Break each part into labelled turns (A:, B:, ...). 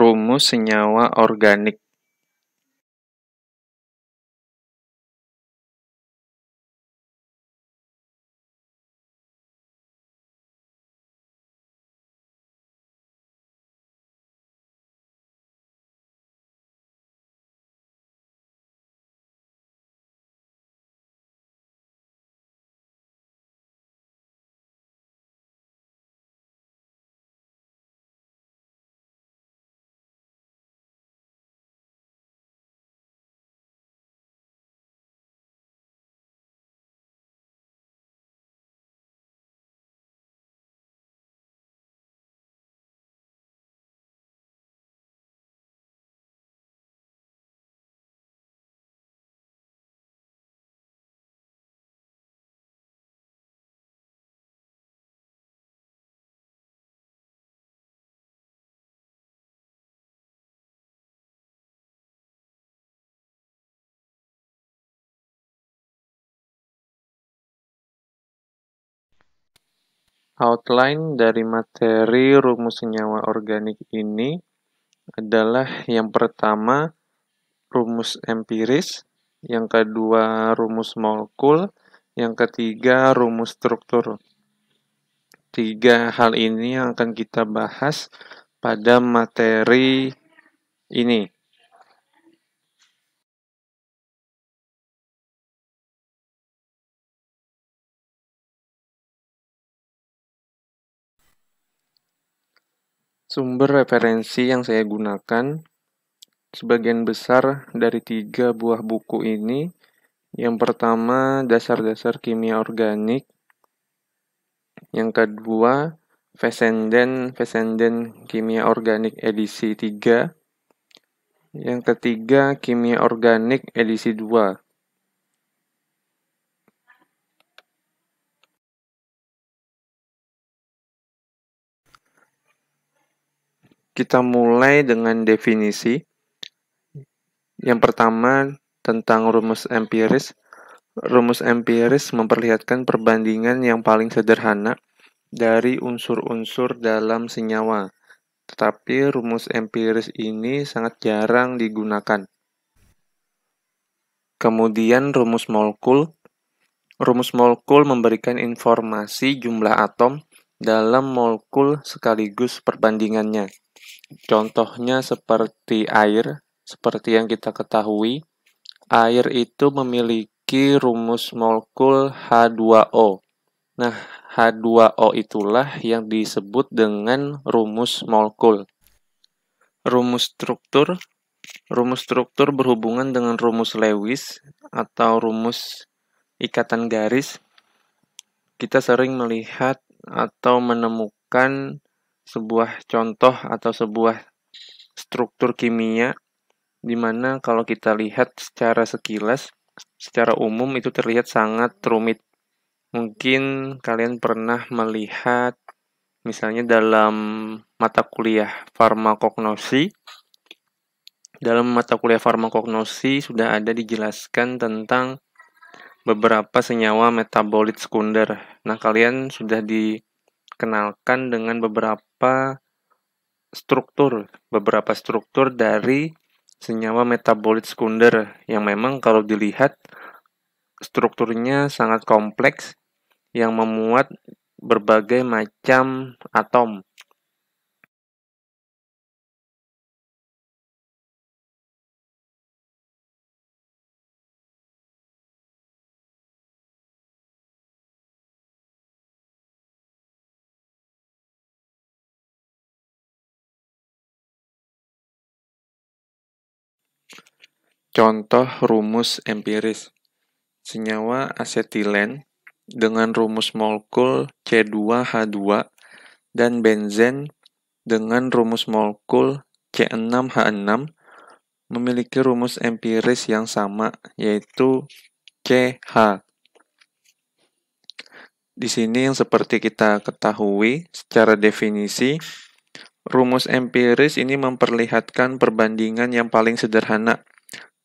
A: Rumus senyawa organik Outline dari materi rumus senyawa organik ini adalah yang pertama rumus empiris, yang kedua rumus molekul, yang ketiga rumus struktur. Tiga hal ini yang akan kita bahas pada materi ini. Sumber referensi yang saya gunakan sebagian besar dari tiga buah buku ini. Yang pertama, Dasar-Dasar Kimia Organik. Yang kedua, Vesenden, Vesenden Kimia Organik edisi 3. Yang ketiga, Kimia Organik edisi 2. kita mulai dengan definisi. Yang pertama tentang rumus empiris. Rumus empiris memperlihatkan perbandingan yang paling sederhana dari unsur-unsur dalam senyawa. Tetapi rumus empiris ini sangat jarang digunakan. Kemudian rumus molekul. Rumus molekul memberikan informasi jumlah atom dalam molekul sekaligus perbandingannya. Contohnya seperti air, seperti yang kita ketahui, air itu memiliki rumus molekul H2O. Nah, H2O itulah yang disebut dengan rumus molekul. Rumus struktur Rumus struktur berhubungan dengan rumus Lewis atau rumus ikatan garis. Kita sering melihat atau menemukan sebuah contoh atau sebuah struktur kimia di mana kalau kita lihat secara sekilas, secara umum itu terlihat sangat rumit. Mungkin kalian pernah melihat misalnya dalam mata kuliah farmakognosi. Dalam mata kuliah farmakognosi sudah ada dijelaskan tentang beberapa senyawa metabolit sekunder. Nah, kalian sudah di diperkenalkan dengan beberapa struktur, beberapa struktur dari senyawa metabolit sekunder yang memang kalau dilihat strukturnya sangat kompleks yang memuat berbagai macam atom Contoh rumus empiris. Senyawa asetilen dengan rumus molekul C2H2 dan benzen dengan rumus molekul C6H6 memiliki rumus empiris yang sama yaitu CH. Di sini yang seperti kita ketahui secara definisi rumus empiris ini memperlihatkan perbandingan yang paling sederhana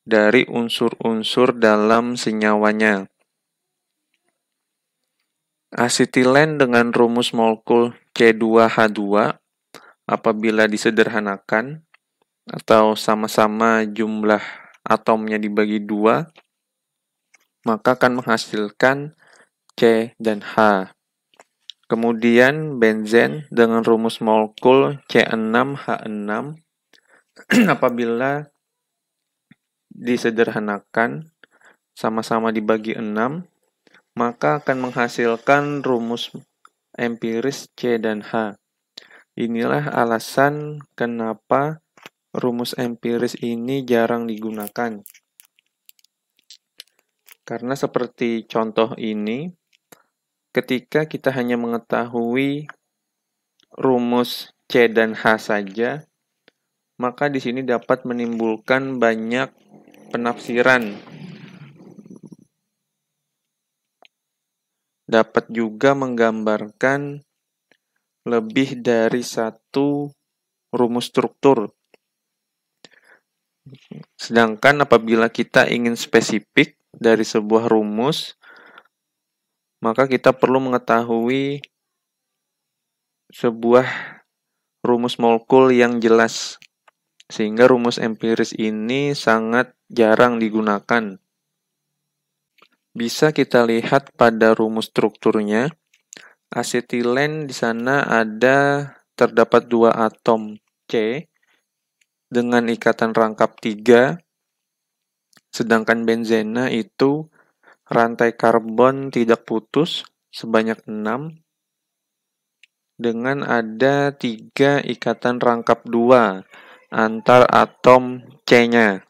A: dari unsur-unsur dalam senyawanya. Asetilen dengan rumus molekul C2H2 apabila disederhanakan atau sama-sama jumlah atomnya dibagi dua, maka akan menghasilkan C dan H. Kemudian benzen dengan rumus molekul C6H6 apabila disederhanakan sama-sama dibagi 6, maka akan menghasilkan rumus empiris C dan H. Inilah alasan kenapa rumus empiris ini jarang digunakan. Karena seperti contoh ini, ketika kita hanya mengetahui rumus C dan H saja, maka di sini dapat menimbulkan banyak penafsiran. Dapat juga menggambarkan lebih dari satu rumus struktur. Sedangkan apabila kita ingin spesifik dari sebuah rumus, maka kita perlu mengetahui sebuah rumus molekul yang jelas. Sehingga rumus empiris ini sangat jarang digunakan. Bisa kita lihat pada rumus strukturnya. Asetilen di sana ada terdapat dua atom C dengan ikatan rangkap tiga, sedangkan benzena itu rantai karbon tidak putus sebanyak enam dengan ada tiga ikatan rangkap dua antar atom C-nya.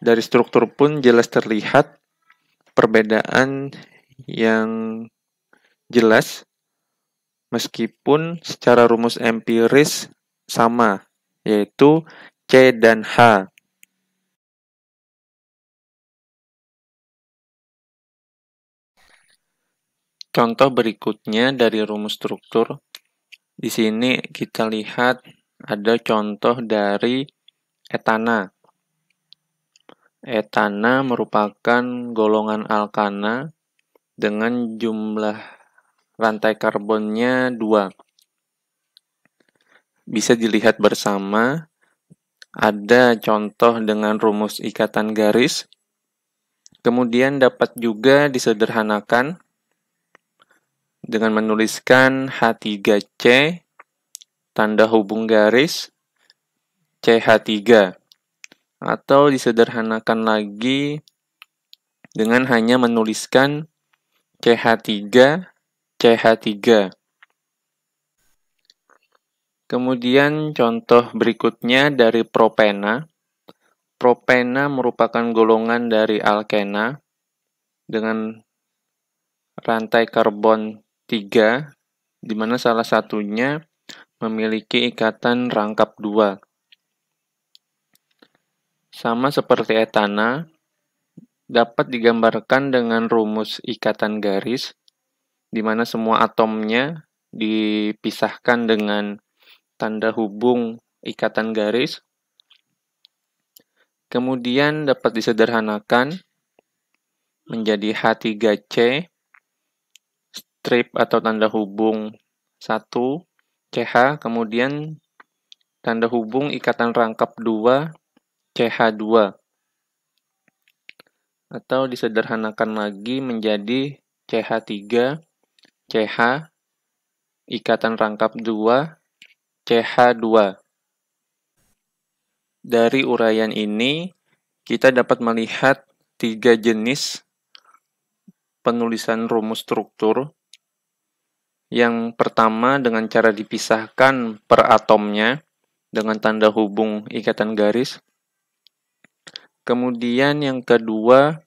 A: Dari struktur pun jelas terlihat perbedaan yang jelas meskipun secara rumus empiris sama, yaitu C dan H. Contoh berikutnya dari rumus struktur. Di sini kita lihat ada contoh dari etana. Etana merupakan golongan alkana dengan jumlah rantai karbonnya dua. Bisa dilihat bersama, ada contoh dengan rumus ikatan garis, kemudian dapat juga disederhanakan dengan menuliskan H3C tanda hubung garis CH3 atau disederhanakan lagi dengan hanya menuliskan CH3 CH3 Kemudian contoh berikutnya dari propena. Propena merupakan golongan dari alkena dengan rantai karbon 3 di mana salah satunya memiliki ikatan rangkap dua. Sama seperti etana, dapat digambarkan dengan rumus ikatan garis, di mana semua atomnya dipisahkan dengan tanda hubung ikatan garis. Kemudian dapat disederhanakan menjadi H3C, strip atau tanda hubung 1 CH, kemudian tanda hubung ikatan rangkap 2 CH2. Atau disederhanakan lagi menjadi CH3 CH ikatan rangkap 2 CH2. Dari uraian ini kita dapat melihat tiga jenis penulisan rumus struktur yang pertama dengan cara dipisahkan per atomnya dengan tanda hubung ikatan garis. Kemudian yang kedua,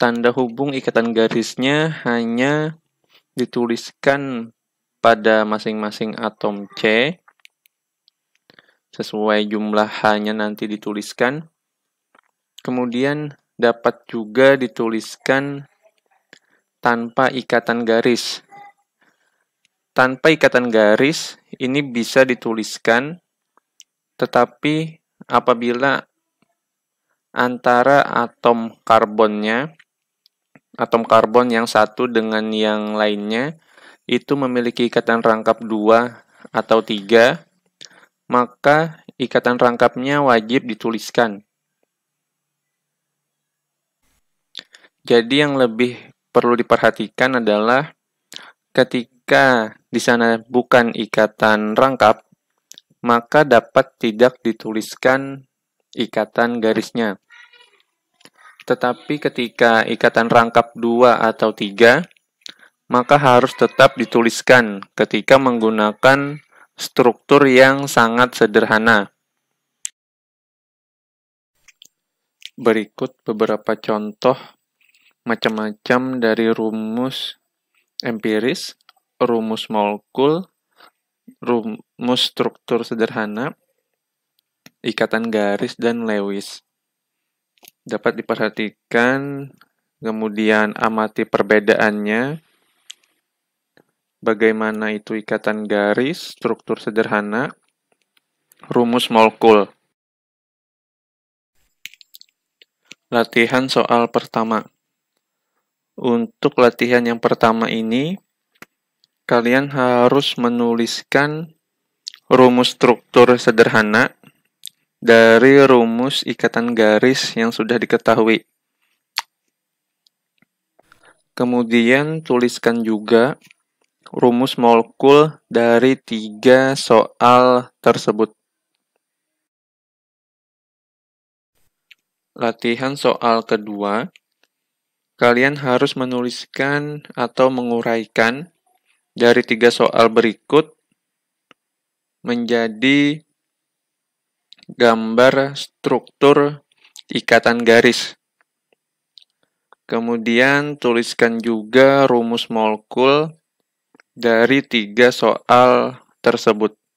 A: tanda hubung ikatan garisnya hanya dituliskan pada masing-masing atom C sesuai jumlah hanya nanti dituliskan. Kemudian dapat juga dituliskan tanpa ikatan garis tanpa ikatan garis ini bisa dituliskan tetapi apabila antara atom karbonnya atom karbon yang satu dengan yang lainnya itu memiliki ikatan rangkap 2 atau 3 maka ikatan rangkapnya wajib dituliskan jadi yang lebih perlu diperhatikan adalah ketika jika di sana bukan ikatan rangkap, maka dapat tidak dituliskan ikatan garisnya. Tetapi ketika ikatan rangkap 2 atau 3, maka harus tetap dituliskan ketika menggunakan struktur yang sangat sederhana. Berikut beberapa contoh macam-macam dari rumus empiris rumus molekul, rumus struktur sederhana, ikatan garis, dan Lewis. Dapat diperhatikan, kemudian amati perbedaannya, bagaimana itu ikatan garis, struktur sederhana, rumus molekul. Latihan soal pertama. Untuk latihan yang pertama ini, kalian harus menuliskan rumus struktur sederhana dari rumus ikatan garis yang sudah diketahui. Kemudian tuliskan juga rumus molekul dari tiga soal tersebut. Latihan soal kedua, kalian harus menuliskan atau menguraikan dari tiga soal berikut menjadi gambar struktur ikatan garis. Kemudian tuliskan juga rumus molekul dari tiga soal tersebut.